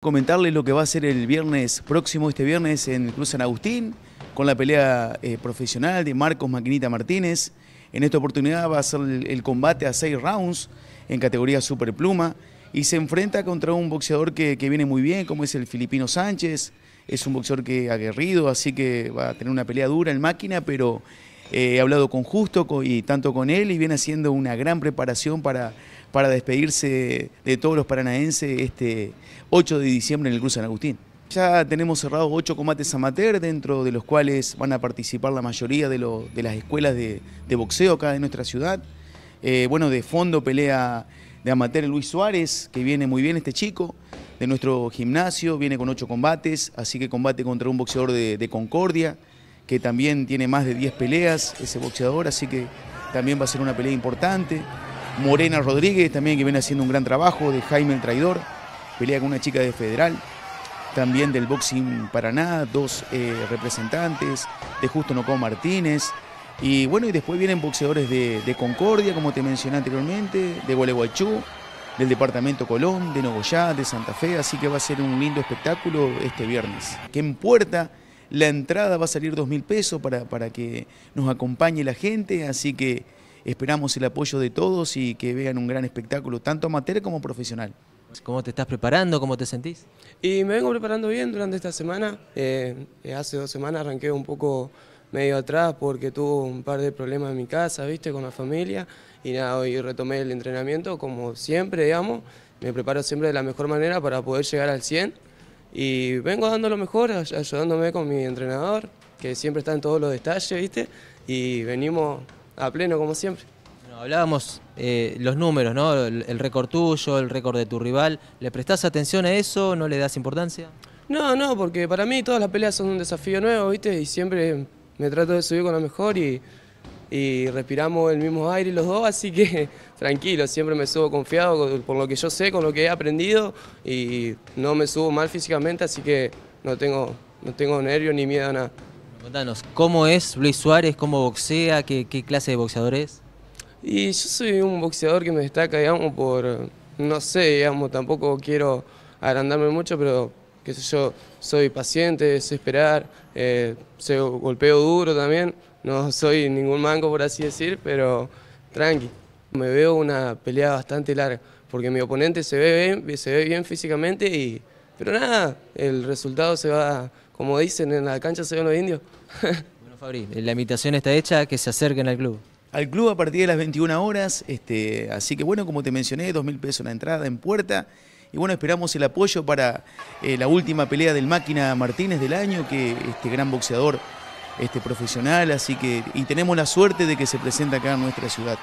Comentarles lo que va a ser el viernes próximo, este viernes en el Club San Agustín, con la pelea eh, profesional de Marcos Maquinita Martínez. En esta oportunidad va a ser el, combate a seis rounds en categoría super pluma y se enfrenta contra un boxeador que, viene muy bien, como es el filipino Sánchez. Es un boxeador que aguerrido, así que va a tener una pelea dura en máquina, pero eh, he hablado con Justo y tanto con él y viene haciendo una gran preparación para para despedirse de todos los paranaenses este 8 de diciembre en el Cruz San Agustín. Ya tenemos cerrados 8 combates amateur, dentro de los cuales van a participar la mayoría de, las escuelas de, boxeo acá de nuestra ciudad. Eh, bueno, de fondo pelea de amateur Luis Suárez, que viene muy bien este chico, de nuestro gimnasio, viene con ocho combates, así que combate contra un boxeador de, de Concordia, que también tiene más de 10 peleas ese boxeador, así que también va a ser una pelea importante. Morena Rodríguez también que viene haciendo un gran trabajo, de Jaime el Traidor, pelea con una chica de Federal, también del Boxing Paraná, dos eh, representantes, de Justo Nocó Martínez, y bueno, y después vienen boxeadores de, Concordia, como te mencioné anteriormente, de Gualeguaychú, del departamento Colón, de Nogoyá, de Santa Fe, así que va a ser un lindo espectáculo este viernes. Que en puerta la entrada va a salir dos mil pesos para, para que nos acompañe la gente, así que esperamos el apoyo de todos y que vean un gran espectáculo, tanto amateur como profesional. ¿Cómo te estás preparando? ¿Cómo te sentís? Y me vengo preparando bien durante esta semana. Eh, eh, hace dos semanas arranqué un poco medio atrás porque tuve un par de problemas en mi casa, viste, con la familia. Y nada, hoy retomé el entrenamiento como siempre, digamos. Me preparo siempre de la mejor manera para poder llegar al 100. Y vengo dando lo mejor, ayudándome con mi entrenador, que siempre está en todos los detalles, viste. Y venimos a pleno como siempre. hablábamos eh, los números, ¿no? El, récord tuyo, el récord de tu rival. ¿Le prestás atención a eso? ¿No le das importancia? No, no, porque para mí todas las peleas son un desafío nuevo, ¿viste? Y siempre me trato de subir con lo mejor y, respiramos el mismo aire los dos, así que tranquilo, siempre me subo confiado por lo que yo sé, con lo que he aprendido y no me subo mal físicamente, así que no tengo, no tengo nervios ni miedo a nada. Contanos, ¿cómo es Luis Suárez? ¿Cómo boxea? ¿Qué, clase de boxeador es? Y yo soy un boxeador que me destaca, digamos, por, no sé, digamos, tampoco quiero agrandarme mucho, pero qué sé yo, soy paciente, sé esperar, eh, sé, golpeo duro también, no soy ningún mango por así decir, pero tranqui. Me veo una pelea bastante larga, porque mi oponente se ve bien, se ve bien físicamente, y, pero nada, el resultado se va como dicen, en la cancha se ven los indios. bueno, Fabri, la invitación está hecha, que se acerquen al club. Al club a partir de las 21 horas, este, así que bueno, como te mencioné, 2.000 mil pesos en la entrada, en puerta. Y bueno, esperamos el apoyo para eh, la última pelea del Máquina Martínez del año, que este gran boxeador este, profesional, así que, y tenemos la suerte de que se presenta acá en nuestra ciudad.